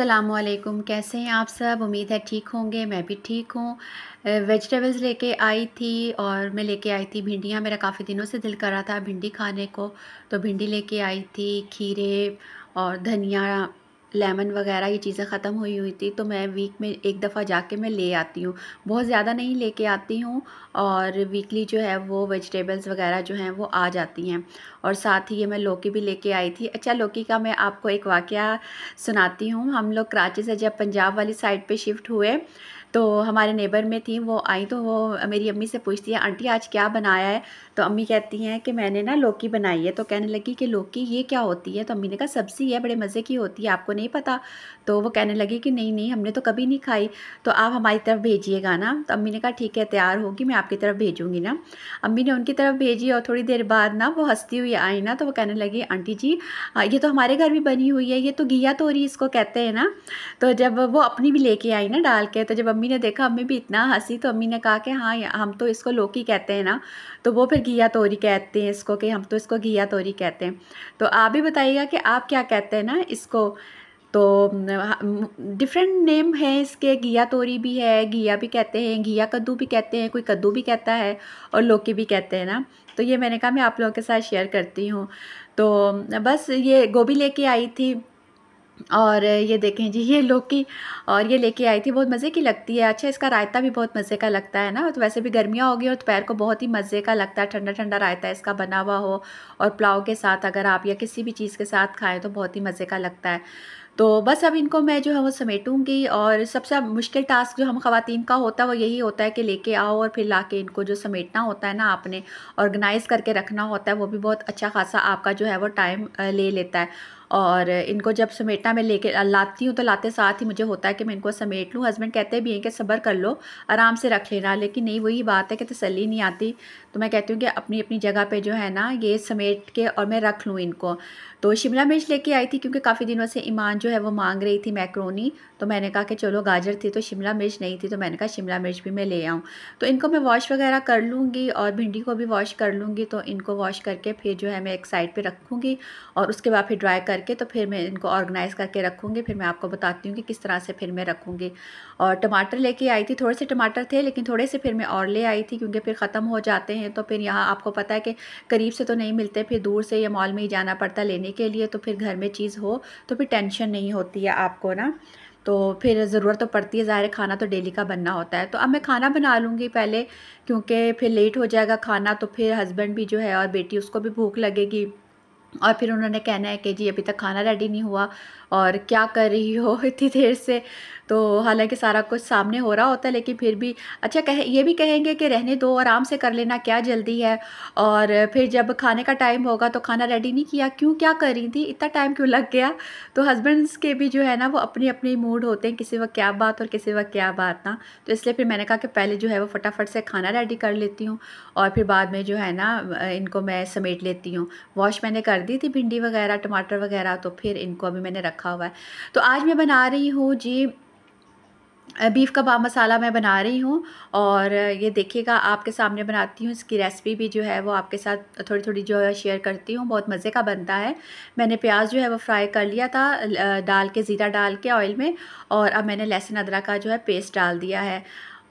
असलम कैसे हैं आप सब उम्मीद है ठीक होंगे मैं भी ठीक हूँ वेजिटेबल्स लेके आई थी और मैं लेके आई थी भिंडियाँ मेरा काफ़ी दिनों से दिल कर रहा था भिंडी खाने को तो भिंडी लेके आई थी खीरे और धनिया लेमन वगैरह ये चीज़ें ख़त्म हुई हुई थी तो मैं वीक में एक दफ़ा जाके मैं ले आती हूँ बहुत ज़्यादा नहीं लेके आती हूँ और वीकली जो है वो वेजिटेबल्स वगैरह जो हैं वो आ जाती हैं और साथ ही ये मैं लौकी भी लेके आई थी अच्छा लौकी का मैं आपको एक वाक़ सुनाती हूँ हम लोग कराची से जब पंजाब वाली साइड पर शिफ्ट हुए तो हमारे नेबर में थी वो आई तो वो मेरी अम्मी से पूछती है आंटी आज क्या बनाया है तो अम्मी कहती हैं कि मैंने ना लौकी बनाई है तो कहने लगी कि लौकी ये क्या होती है तो अम्मी ने कहा सब्ज़ी है बड़े मज़े की होती है आपको नहीं पता तो वो कहने लगी कि नहीं नहीं हमने तो कभी नहीं खाई तो आप हमारी तरफ भेजिएगा ना तो अम्मी ने कहा ठीक है तैयार होगी मैं आपकी तरफ भेजूँगी ना अम्मी ने उनकी तरफ भेजी और थोड़ी देर बाद ना वो हंसती हुई आई ना तो वो कहने लगी आंटी जी ये तो हमारे घर भी बनी हुई है ये तो घिया तोरी इसको कहते हैं ना तो जब वो अपनी भी लेके आई ना डाल के तो जब अम्मी ने देखा अम्मी भी इतना हंसी तो अम्मी ने कहा कि हाँ हम तो इसको लौकी कहते हैं ना तो वो फिर घिया तोरी कहते हैं इसको कि हम तो इसको घिया तोरी कहते हैं तो आप भी बताइएगा कि आप क्या कहते हैं ना इसको तो डिफरेंट नेम है इसके घिया तोरी भी है घिया भी कहते हैं घिया कद्दू भी कहते हैं कोई कद्दू भी कहता है और लौकी भी कहते हैं ना तो ये मैंने कहा मैं आप लोगों के साथ शेयर करती हूँ तो बस ये गोभी लेके आई थी और ये देखें जी ये लौकी और ये लेके आई थी बहुत मज़े की लगती है अच्छा इसका रायता भी बहुत मज़े का लगता है ना तो वैसे भी गर्मियाँ होगी और दोपहर को बहुत ही मज़े का लगता है ठंडा ठंडा रायता इसका बना हुआ हो और पुलाव के साथ अगर आप या किसी भी चीज़ के साथ खाएँ तो बहुत ही मज़े का लगता है तो बस अब इनको मैं जो है वो समेटूंगी और सबसे मुश्किल टास्क जो हम खातन का होता है वो यही होता है कि लेके आओ और फिर ला के इनको जो समेटना होता है ना आपने ऑर्गेनाइज़ करके रखना होता है वो भी बहुत अच्छा खासा आपका जो है वो टाइम ले लेता है और इनको जब समेटना मैं लेके लाती हूँ तो लाते साथ ही मुझे होता है कि मैं इनको समेट लूँ हस्बैंड कहते भी हैं कि सब्र कर लो आराम से रख लेना लेकिन नहीं वही बात है कि तसली नहीं आती तो मैं कहती हूँ कि अपनी अपनी जगह पर जो है ना ये समेट के और मैं रख लूँ इनको तो शिमला मिर्च लेके आई थी क्योंकि काफ़ी दिनों से ईमान जो है वो मांग रही थी मैक्रोनी तो मैंने कहा कि चलो गाजर थी तो शिमला मिर्च नहीं थी तो मैंने कहा शिमला मिर्च भी मैं ले आऊँ तो इनको मैं वॉश वगैरह कर लूँगी और भिंडी को भी वॉश कर लूँगी तो इनको वॉश करके फिर जो है मैं एक साइड पर रखूँगी और उसके बाद फिर ड्राई कर करके तो फिर मैं इनको ऑर्गेनाइज़ करके रखूँगी फिर मैं आपको बताती हूँ कि किस तरह से फिर मैं रखूँगी और टमाटर लेके आई थी थोड़े से टमाटर थे लेकिन थोड़े से फिर मैं और ले आई थी क्योंकि फिर ख़त्म हो जाते हैं तो फिर यहाँ आपको पता है कि करीब से तो नहीं मिलते फिर दूर से या मॉल में ही जाना पड़ता लेने के लिए तो फिर घर में चीज़ हो तो फिर टेंशन नहीं होती है आपको ना तो फिर ज़रूरत तो पड़ती है ज़ाहिर खाना तो डेली का बनना होता है तो अब मैं खाना बना लूँगी पहले क्योंकि फिर लेट हो जाएगा खाना तो फिर हस्बैंड भी जो है और बेटी उसको भी भूख लगेगी और फिर उन्होंने कहना है कि जी अभी तक खाना रेडी नहीं हुआ और क्या कर रही हो इतनी देर से तो हालांकि सारा कुछ सामने हो रहा होता है लेकिन फिर भी अच्छा कह ये भी कहेंगे कि रहने दो आराम से कर लेना क्या जल्दी है और फिर जब खाने का टाइम होगा तो खाना रेडी नहीं किया क्यों क्या कर रही थी इतना टाइम क्यों लग गया तो हस्बैंड्स के भी जो है ना वो अपने अपने मूड होते हैं किसी वक्त क्या बात और किसी वक्त क्या बात ना तो इसलिए फिर मैंने कहा कि पहले जो है वो फटाफट से खाना रेडी कर लेती हूँ और फिर बाद में जो है ना इनको मैं समेट लेती हूँ वॉश मैंने कर दी थी भिंडी वगैरह टमाटर वगैरह तो फिर इनको अभी मैंने रखा हुआ है तो आज मैं बना रही हूँ जी बीफ कबाब मसाला मैं बना रही हूँ और ये देखिएगा आपके सामने बनाती हूँ इसकी रेसिपी भी जो है वो आपके साथ थोड़ी थोड़ी जो है शेयर करती हूँ बहुत मज़े का बनता है मैंने प्याज जो है वो फ्राई कर लिया था डाल के ज़ीरा डाल के ऑयल में और अब मैंने लहसुन अदरक का जो है पेस्ट डाल दिया है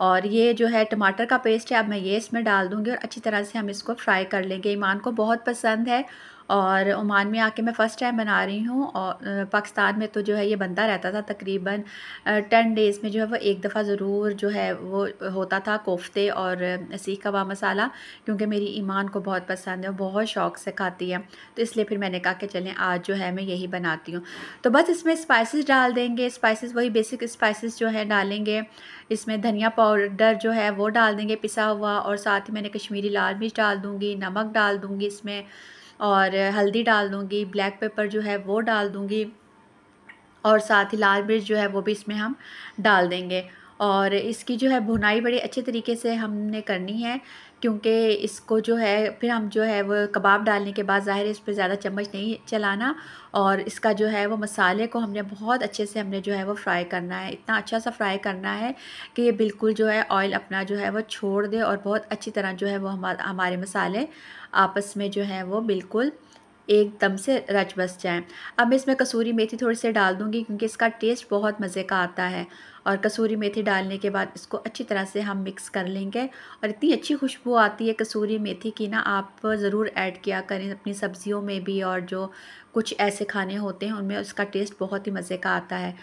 और ये जो है टमाटर का पेस्ट है अब मैं ये इसमें डाल दूँगी और अच्छी तरह से हम इसको फ्राई कर लेंगे ईमान को बहुत पसंद है और ओमान में आके मैं फ़र्स्ट टाइम बना रही हूँ और पाकिस्तान में तो जो है ये बनता रहता था तकरीबन टेन डेज़ में जो है वो एक दफ़ा ज़रूर जो है वो होता था कोफ्ते और सीख कबा मसाला क्योंकि मेरी ईमान को बहुत पसंद है वो बहुत शौक़ से खाती है तो इसलिए फिर मैंने कहा कि चलें आज जो है मैं यही बनाती हूँ तो बस इसमें स्पाइसिस डाल देंगे स्पाइसिस वही बेसिक स्पाइसिस जो है डालेंगे इसमें धनिया पाउडर जो है वो डाल देंगे पिसा हुआ और साथ ही मैंने कश्मीरी लाल मिर्च डाल दूँगी नमक डाल दूँगी इसमें और हल्दी डाल दूँगी ब्लैक पेपर जो है वो डाल दूँगी और साथ ही लाल मिर्च जो है वो भी इसमें हम डाल देंगे और इसकी जो है भुनाई बड़ी अच्छे तरीके से हमने करनी है क्योंकि इसको जो है फिर हम जो है वो कबाब डालने के बाद ज़ाहिर है इस पर ज़्यादा चम्मच नहीं चलाना और इसका जो है वो मसाले को हमने बहुत अच्छे से हमने जो है वो फ्राई करना है इतना अच्छा सा फ्राई करना है कि ये बिल्कुल जो है ऑयल अपना जो है वो छोड़ दे और बहुत अच्छी तरह जो है वो हमारे मसाले आपस में जो है वो बिल्कुल एकदम से रच बस जाएँ अब मैं इसमें कसूरी मेथी थोड़ी सी डाल दूँगी क्योंकि इसका टेस्ट बहुत मज़े का आता है और कसूरी मेथी डालने के बाद इसको अच्छी तरह से हम मिक्स कर लेंगे और इतनी अच्छी खुशबू आती है कसूरी मेथी की ना आप ज़रूर ऐड किया करें अपनी सब्ज़ियों में भी और जो कुछ ऐसे खाने होते हैं उनमें उसका टेस्ट बहुत ही मज़े का आता है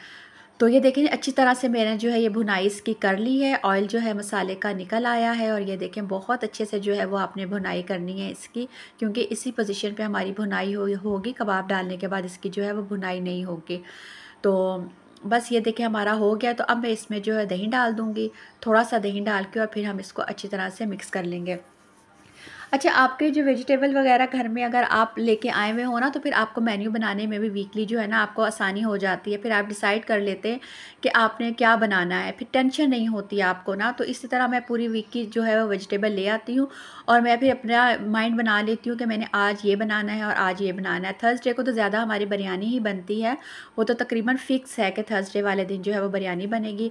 तो ये देखें अच्छी तरह से मैंने जो है ये भुनाई इसकी कर ली है ऑयल जो है मसाले का निकल आया है और ये देखें बहुत अच्छे से जो है वो आपने भुनाई करनी है इसकी क्योंकि इसी पोजीशन पे हमारी भुनाई हो होगी कबाब डालने के बाद इसकी जो है वो भुनाई नहीं होगी तो बस ये देखें हमारा हो गया तो अब मैं इसमें जो है दही डाल दूँगी थोड़ा सा दही डाल के और फिर हम इसको अच्छी तरह से मिक्स कर लेंगे अच्छा आपके जो वेजिटेबल वगैरह घर में अगर आप लेके आए हुए हो ना तो फिर आपको मेन्यू बनाने में भी वीकली जो है ना आपको आसानी हो जाती है फिर आप डिसाइड कर लेते हैं कि आपने क्या बनाना है फिर टेंशन नहीं होती आपको ना तो इसी तरह मैं पूरी वीक की जो है वो वेजिटेबल ले आती हूँ और मैं फिर अपना माइंड बना लेती हूँ कि मैंने आज ये बनाना है और आज ये बनाना है थर्सडे को तो ज़्यादा हमारी बिरयानी ही बनती है वो तो तकरीबन फ़िक्स है कि थर्सडे वाले दिन जो है वो बिरयानी बनेगी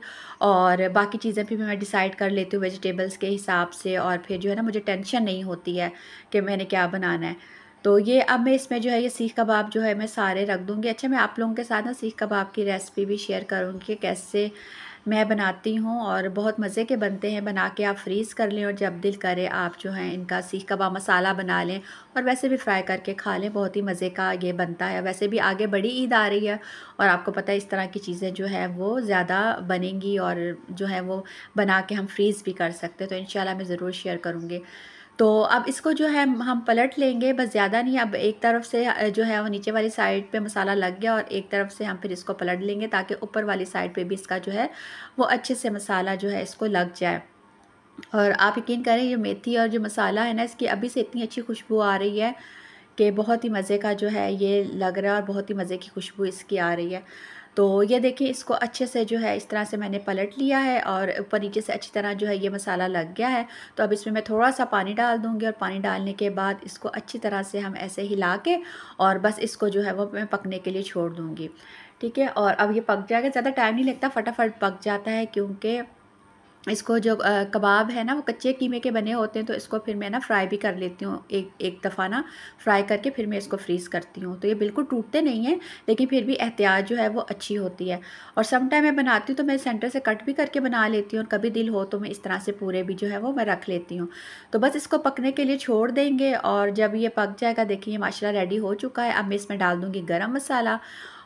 और बाकी चीज़ें भी मैं डिसाइड कर लेती हूँ वेजिटेबल्स के हिसाब से और फिर जो है ना मुझे टेंशन नहीं होती रहती है कि मैंने क्या बनाना है तो ये अब मैं इसमें जो है ये सीख कबाब जो है मैं सारे रख दूँगी अच्छा मैं आप लोगों के साथ ना सीख कबाब की रेसिपी भी शेयर करूँगी कि कैसे मैं बनाती हूँ और बहुत मज़े के बनते हैं बना के आप फ्रीज़ कर लें और जब दिल करे आप जो है इनका सीख कबाब मसाला बना लें और वैसे भी फ्राई करके खा लें बहुत ही मज़े का ये बनता है वैसे भी आगे बड़ी ईद आ रही है और आपको पता है इस तरह की चीज़ें जो है वो ज़्यादा बनेंगी और जो है वो बना के हम फ्रीज़ भी कर सकते हैं तो इन मैं ज़रूर शेयर करूँगी तो अब इसको जो है हम पलट लेंगे बस ज़्यादा नहीं अब एक तरफ से जो है वो नीचे वाली साइड पे मसाला लग गया और एक तरफ से हम फिर इसको पलट लेंगे ताकि ऊपर वाली साइड पे भी इसका जो है वो अच्छे से मसाला जो है इसको लग जाए और आप यकीन करें ये मेथी और जो मसाला है ना इसकी अभी से इतनी अच्छी खुशबू आ रही है कि बहुत ही मज़े का जो है ये लग रहा है और बहुत ही मज़े की खुशबू इसकी आ रही है तो ये देखिए इसको अच्छे से जो है इस तरह से मैंने पलट लिया है और ऊपर नीचे से अच्छी तरह जो है ये मसाला लग गया है तो अब इसमें मैं थोड़ा सा पानी डाल दूँगी और पानी डालने के बाद इसको अच्छी तरह से हम ऐसे हिला के और बस इसको जो है वो मैं पकने के लिए छोड़ दूँगी ठीक है और अब ये पक जाएगा ज़्यादा टाइम नहीं लगता फटाफट पक जाता है क्योंकि इसको जो कबाब है ना वो कच्चे कीमे के बने होते हैं तो इसको फिर मैं ना फ्राई भी कर लेती हूँ एक एक दफ़ा ना फ्राई करके फिर मैं इसको फ्रीज़ करती हूँ तो ये बिल्कुल टूटते नहीं हैं लेकिन फिर भी एहतियात जो है वो अच्छी होती है और सम टाइम मैं बनाती हूँ तो मैं सेंटर से कट भी करके बना लेती हूँ और कभी दिल हो तो मैं इस तरह से पूरे भी जो है वो मैं रख लेती हूँ तो बस इसको पकने के लिए छोड़ देंगे और जब ये पक जाएगा देखिए माशाला रेडी हो चुका है अब मैं इसमें डाल दूँगी गर्म मसाला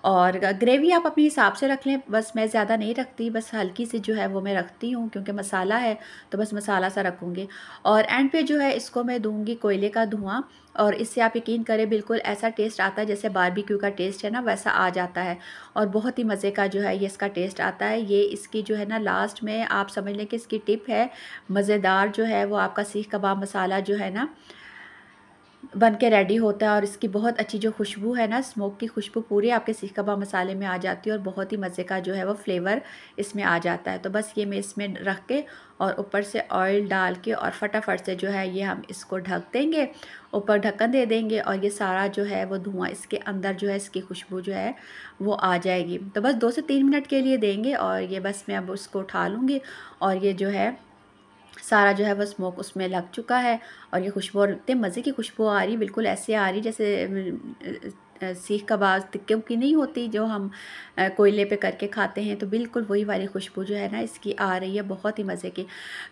और ग्रेवी आप अपने हिसाब से रख लें बस मैं ज़्यादा नहीं रखती बस हल्की सी जो है वो मैं रखती हूँ क्योंकि मसाला है तो बस मसाला सा रखूँगी और एंड पे जो है इसको मैं दूँगी कोयले का धुआँ और इससे आप यकीन करें बिल्कुल ऐसा टेस्ट आता है जैसे बारबेक्यू का टेस्ट है ना वैसा आ जाता है और बहुत ही मज़े का जो है ये इसका टेस्ट आता है ये इसकी जो है ना लास्ट में आप समझ लें कि इसकी टिप है मज़ेदार जो है वो आपका सीख कबाब मसाला जो है ना बन के रेडी होता है और इसकी बहुत अच्छी जो खुशबू है ना स्मोक की खुशबू पूरी आपके सीख कबाब मसाले में आ जाती है और बहुत ही मज़े का जो है वो फ्लेवर इसमें आ जाता है तो बस ये मैं इसमें रख के और ऊपर से ऑयल डाल के और फटाफट से जो है ये हम इसको ढक देंगे ऊपर ढक्कन दे देंगे और ये सारा जो है वो धुआँ इसके अंदर जो है इसकी खुशबू जो है वो आ जाएगी तो बस दो से तीन मिनट के लिए देंगे और ये बस मैं अब उसको उठा लूँगी और ये जो है सारा जो है वो स्मोक उसमें लग चुका है और ये खुशबू और इतने मज़े की खुशबू आ रही बिल्कुल ऐसे आ रही जैसे सीख कबाब तिक्कों की नहीं होती जो हम कोयले पे करके खाते हैं तो बिल्कुल वही वाली खुशबू जो है ना इसकी आ रही है बहुत ही मज़े की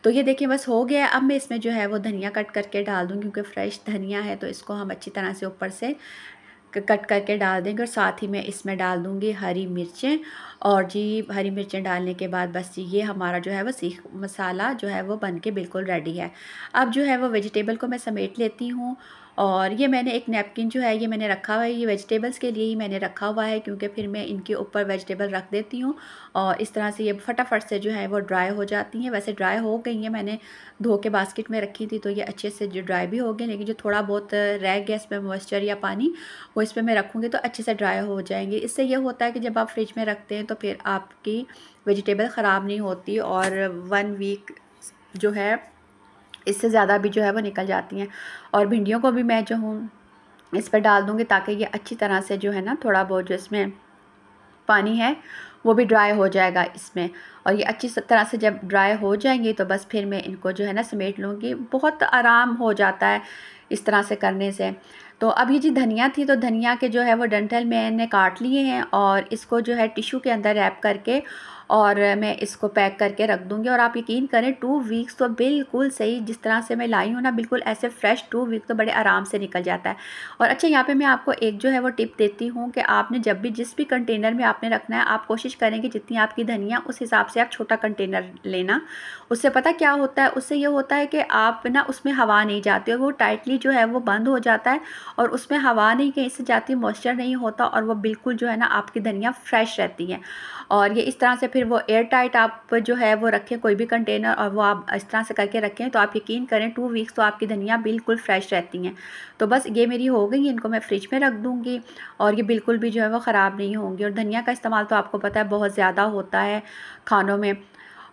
तो ये देखिए बस हो गया अब मैं इसमें जो है वो धनिया कट करके डाल दूँ क्योंकि फ़्रेश धनिया है तो इसको हम अच्छी तरह से ऊपर से कट करके डाल देंगे और साथ ही मैं इसमें डाल दूँगी हरी मिर्चें और जी हरी मिर्चें डालने के बाद बस ये हमारा जो है वो सीख मसाला जो है वो बन के बिल्कुल रेडी है अब जो है वो वेजिटेबल को मैं समेट लेती हूँ और ये मैंने एक नैपकिन जो है ये मैंने रखा हुआ है ये वेजिटेबल्स के लिए ही मैंने रखा हुआ है क्योंकि फिर मैं इनके ऊपर वेजिटेबल रख देती हूँ और इस तरह से ये फटाफट से जो है वो ड्राई हो जाती हैं वैसे ड्राई हो गई हैं मैंने धो के बास्केट में रखी थी तो ये अच्छे से जो ड्राई भी हो गए लेकिन जो थोड़ा बहुत रह गया इस पर मॉइस्चर या पानी वो इस पर मैं रखूँगी तो अच्छे से ड्राई हो जाएंगे इससे ये होता है कि जब आप फ्रिज में रखते हैं तो फिर आपकी वेजिटेबल ख़राब नहीं होती और वन वीक जो है इससे ज़्यादा भी जो है वो निकल जाती हैं और भिंडियों को भी मैं जो हूँ इस पर डाल दूँगी ताकि ये अच्छी तरह से जो है ना थोड़ा बहुत जो इसमें पानी है वो भी ड्राई हो जाएगा इसमें और ये अच्छी तरह से जब ड्राई हो जाएंगे तो बस फिर मैं इनको जो है ना समेट लूँगी बहुत आराम हो जाता है इस तरह से करने से तो अभी जी धनिया थी तो धनिया के जो है वो डंठल मैंने काट लिए हैं और इसको जो है टिशू के अंदर रैप करके और मैं इसको पैक करके रख दूँगी और आप यकीन करें टू वीक्स तो बिल्कुल सही जिस तरह से मैं लाई हूँ ना बिल्कुल ऐसे फ्रेश टू वीक तो बड़े आराम से निकल जाता है और अच्छा यहाँ पर मैं आपको एक जो है वो टिप देती हूँ कि आपने जब भी जिस भी कंटेनर में आपने रखना है आप कोशिश करें कि जितनी आपकी धनिया उस हिसाब से आप छोटा कंटेनर लेना उससे पता क्या होता है उससे ये होता है कि आप ना उसमें हवा नहीं जाती वो टाइटली जो है वो बंद हो जाता है और उसमें हवा नहीं कहीं से जाती मॉइस्चर नहीं होता और वो बिल्कुल जो है ना आपकी धनिया फ्रेश रहती है और ये इस तरह से फिर फिर वो एयर टाइट आप जो है वो रखें कोई भी कंटेनर और वो आप इस तरह से करके रखें तो आप यकीन करें टू वीक्स तो आपकी धनिया बिल्कुल फ्रेश रहती हैं तो बस ये मेरी हो गई इनको मैं फ्रिज में रख दूँगी और ये बिल्कुल भी जो है वो ख़राब नहीं होंगी और धनिया का इस्तेमाल तो आपको पता है बहुत ज़्यादा होता है खानों में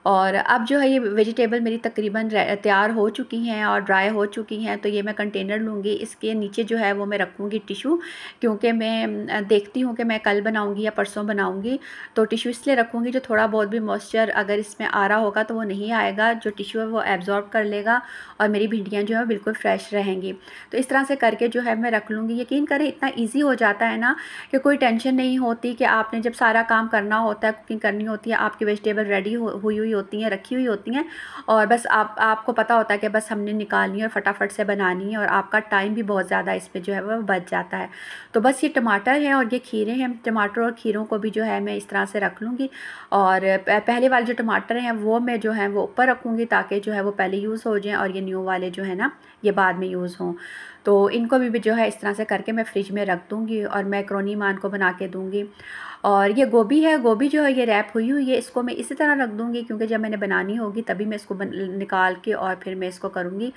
और अब जो है ये वेजिटेबल मेरी तकरीबन तैयार हो चुकी हैं और ड्राई हो चुकी हैं तो ये मैं कंटेनर लूँगी इसके नीचे जो है वो मैं रखूँगी टिशू क्योंकि मैं देखती हूँ कि मैं कल बनाऊँगी या परसों बनाऊँगी तो टिशू इसलिए रखूँगी जो थोड़ा बहुत भी मॉइस्चर अगर इसमें आ रहा होगा तो वो नहीं आएगा जो टिशू है वो एब्ज़ॉर्ब कर लेगा और मेरी भिंडियाँ जो है बिल्कुल फ्रेश रहेंगी तो इस तरह से करके जो है मैं रख लूँगी यकीन करें इतना ईजी हो जाता है ना कि कोई टेंशन नहीं होती कि आपने जब सारा काम करना होता है कुकिंग करनी होती है आपकी वेजिटेबल रेडी हुई हुई हुई होती हैं रखी हुई होती हैं और बस आप आपको पता होता है कि बस हमने निकालनी है और फटाफट से बनानी है और आपका टाइम भी बहुत ज़्यादा इस पर जो है वह बच जाता है तो बस ये टमाटर हैं और ये खीरे हैं टमाटर और खीरों को भी जो है मैं इस तरह से रख लूँगी और पहले वाले जो टमाटर हैं वो मैं जो है वो ऊपर रखूँगी ताकि जो है वो पहले यूज़ हो जाएँ और ये न्यू वाले जो है ना ये बाद में यूज़ हों तो इनको भी जो है इस तरह से करके मैं फ्रिज में रख दूँगी और मैक्रोनी मान को बना के दूँगी और ये गोभी है गोभी जो है ये रैप हुई हुई है इसको मैं इसी तरह रख दूँगी क्योंकि जब मैंने बनानी होगी तभी मैं इसको निकाल के और फिर मैं इसको करूँगी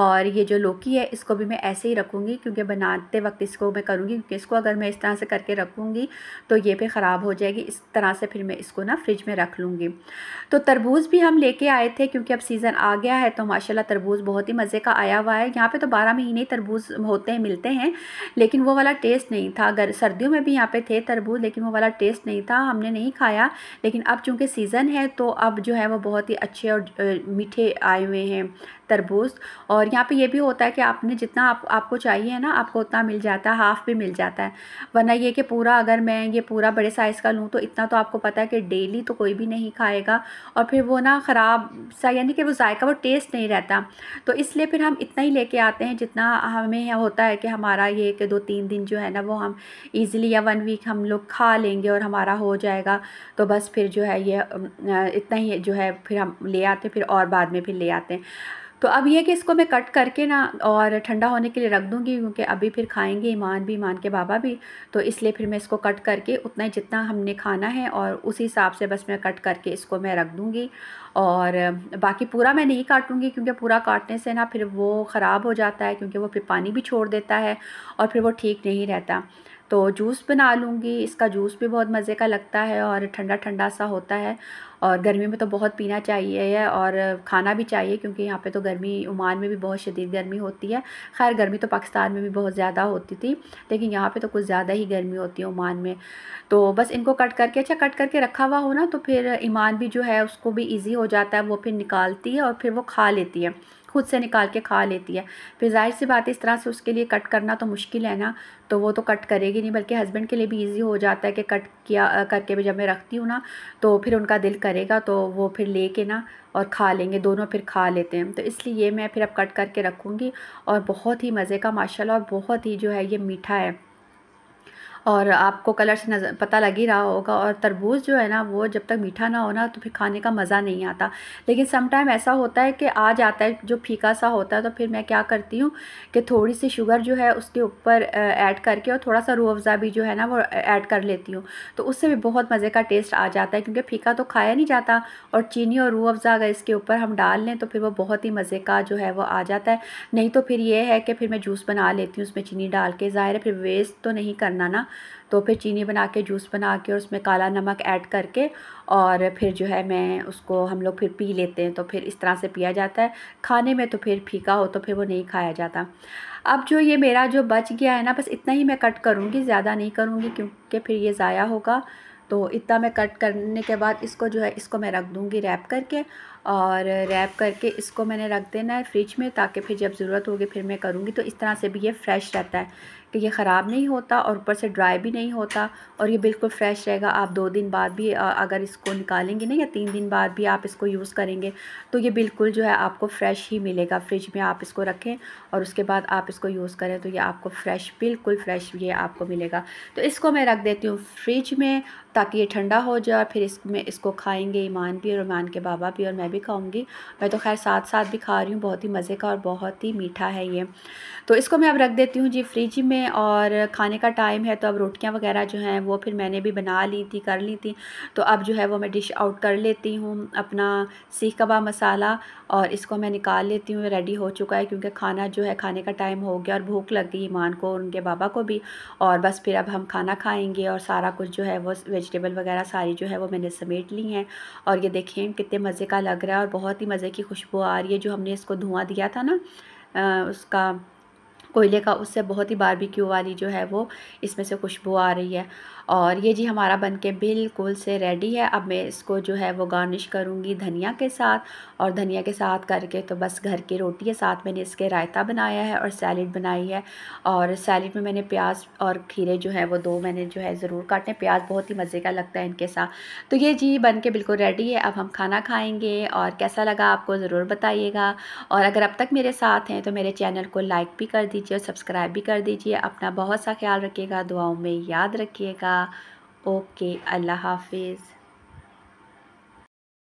और ये जो लौकी है इसको भी मैं ऐसे ही रखूँगी क्योंकि बनाते वक्त इसको मैं करूँगी क्योंकि इसको अगर मैं इस तरह से करके रखूँगी तो ये फिर ख़राब हो जाएगी इस तरह से फिर मैं इसको ना फ्रिज में रख लूँगी तो तरबूज़ भी हम लेके आए थे क्योंकि अब सीज़न आ गया है तो माशाल्लाह तरबूज़ बहुत ही मज़े का आया हुआ है यहाँ पर तो बारह महीने ही तरबूज तरबूज होते हैं मिलते हैं लेकिन वो वाला टेस्ट नहीं था अगर सर्दियों में भी यहाँ पे थे तरबूज लेकिन वो वाला टेस्ट नहीं था हमने नहीं खाया लेकिन अब चूँकि सीज़न है तो अब जो है वो बहुत ही अच्छे और मीठे आए हुए हैं तरबूज और यहाँ पे ये भी होता है कि आपने जितना आप आपको चाहिए ना आपको उतना मिल जाता है हाफ़ भी मिल जाता है वरना ये कि पूरा अगर मैं ये पूरा बड़े साइज़ का लूँ तो इतना तो आपको पता है कि डेली तो कोई भी नहीं खाएगा और फिर वो ना ख़राब सा यानी कि वो जायका वो टेस्ट नहीं रहता तो इसलिए फिर हम इतना ही लेके आते हैं जितना हमें होता है कि हमारा ये कि दो तीन दिन जो है ना वो हम ईज़िली या वन वीक हम लोग खा लेंगे और हमारा हो जाएगा तो बस फिर जो है ये इतना ही जो है फिर हम ले आते फिर और बाद में फिर ले आते हैं तो अब यह कि इसको मैं कट करके ना और ठंडा होने के लिए रख दूँगी क्योंकि अभी फिर खाएंगे ईमान भी ईमान के बाबा भी तो इसलिए फिर मैं इसको कट करके उतना ही जितना हमने खाना है और उसी हिसाब से बस मैं कट करके इसको मैं रख दूँगी और बाकी पूरा मैं नहीं काटूँगी क्योंकि पूरा काटने से ना फिर वो ख़राब हो जाता है क्योंकि वो फिर पानी भी छोड़ देता है और फिर वो ठीक नहीं रहता तो जूस बना लूँगी इसका जूस भी बहुत मज़े का लगता है और ठंडा ठंडा सा होता है और गर्मी में तो बहुत पीना चाहिए है और खाना भी चाहिए क्योंकि यहाँ पे तो गर्मी ओमान में भी बहुत शदीद गर्मी होती है खैर गर्मी तो पाकिस्तान में भी बहुत ज़्यादा होती थी लेकिन यहाँ पे तो कुछ ज़्यादा ही गर्मी होती है ओमान में तो बस इनको कट करके अच्छा कट करके रखा हुआ हो ना तो फिर ईमान भी जो है उसको भी ईजी हो जाता है वो फिर निकालती है और फिर वो खा लेती है खुद से निकाल के खा लेती है फिर जाहिर सी बात है इस तरह से उसके लिए कट करना तो मुश्किल है ना तो वो तो कट करेगी नहीं बल्कि हस्बैंड के लिए भी ईजी हो जाता है कि कट किया करके भी जब मैं रखती हूँ ना तो फिर उनका दिल करेगा तो वो फिर ले के ना और खा लेंगे दोनों फिर खा लेते हैं तो इसलिए ये मैं फिर अब कट करके रखूँगी और बहुत ही मज़े का माशाल्लाह और बहुत ही जो है ये मीठा है और आपको कलर से नजर पता लग ही रहा होगा और तरबूज जो है ना वो जब तक मीठा ना हो ना तो फिर खाने का मज़ा नहीं आता लेकिन समटाइम ऐसा होता है कि आ जाता है जो फीका सा होता है तो फिर मैं क्या करती हूँ कि थोड़ी सी शुगर जो है उसके ऊपर ऐड करके और थोड़ा सा रू अफ़ज़ा भी जो है ना वो ऐड कर लेती हूँ तो उससे भी बहुत मज़े का टेस्ट आ जाता है क्योंकि फीका तो खाया नहीं जाता और चीनी और रू अफ़ज़ा अगर इसके ऊपर हम डाल लें तो फिर वो बहुत ही मज़े का जो है वो आ जाता है नहीं तो फिर ये है कि फिर मैं जूस बना लेती हूँ उसमें चीनी डाल के ज़ाहिर है फिर वेस्ट तो नहीं करना ना तो फिर चीनी बना के जूस बना के और उसमें काला नमक ऐड करके और फिर जो है मैं उसको हम लोग फिर पी लेते हैं तो फिर इस तरह से पिया जाता है खाने में तो फिर फीका हो तो फिर वो नहीं खाया जाता अब जो ये मेरा जो बच गया है ना बस इतना ही मैं कट करूँगी ज़्यादा नहीं करूँगी क्योंकि फिर ये ज़ाया होगा तो इतना मैं कट करने के बाद इसको जो है इसको मैं रख दूँगी रैप करके और रैप करके इसको मैंने रख देना है फ्रिज में ताकि फिर जब ज़रूरत होगी फिर मैं करूँगी तो इस तरह से भी ये फ्रेश रहता है कि ये ख़राब नहीं होता और ऊपर से ड्राई भी नहीं होता और ये बिल्कुल फ्रेश रहेगा आप दो दिन बाद भी अगर इसको निकालेंगे ना या तीन दिन बाद भी आप इसको यूज़ करेंगे तो ये बिल्कुल जो है आपको फ़्रेश ही मिलेगा फ्रिज में आप इसको रखें और उसके बाद आप इसको यूज़ करें तो ये आपको फ़्रेश बिल्कुल फ़्रेश ये आपको मिलेगा तो इसको मैं रख देती हूँ फ्रिज में ताकि ये ठंडा हो जाए फिर इसमें इसको खाएँगे ईमान भी और ईमान के बाबा भी और मैं भी भी खाऊंगी मैं तो खैर साथ साथ भी खा रही हूँ बहुत ही मज़े का और बहुत ही मीठा है ये तो इसको मैं अब रख देती हूँ जी फ्रिज में और खाने का टाइम है तो अब रोटियाँ वगैरह जो हैं वो फिर मैंने भी बना ली थी कर ली थी तो अब जो है वो मैं डिश आउट कर लेती हूँ अपना सीख कबाब मसाला और इसको मैं निकाल लेती हूँ रेडी हो चुका है क्योंकि खाना जो है खाने का टाइम हो गया और भूख लग गई ईमान को उनके बाबा को भी और बस फिर अब हम खाना खाएँगे और सारा कुछ जो है वो वेजिटेबल वगैरह सारी जो है वो मैंने समेट ली हैं और ये देखें कितने मज़े का लग रहा है और बहुत ही मज़े की खुशबू आ रही है जो हमने इसको धुआं दिया था ना आ, उसका कोयले का उससे बहुत ही बारबेक्यू वाली जो है वो इसमें से खुशबू आ रही है और ये जी हमारा बनके बिल्कुल से रेडी है अब मैं इसको जो है वो गार्निश करूँगी धनिया के साथ और धनिया के साथ करके तो बस घर की रोटी है साथ मैंने इसके रायता बनाया है और सैलड बनाई है और सैलड में मैंने प्याज और खीरे जो है वो दो मैंने जो है ज़रूर काटे प्याज बहुत ही मज़े का लगता है इनके साथ तो ये जी बन के बिल्कुल रेडी है अब हम खाना खाएँगे और कैसा लगा आपको ज़रूर बताइएगा और अगर अब तक मेरे साथ हैं तो मेरे चैनल को लाइक भी कर दीजिए और सब्सक्राइब भी कर दीजिए अपना बहुत सा ख्याल रखिएगा दुआओं में याद रखिएगा ओके अल्लाह हाफिज़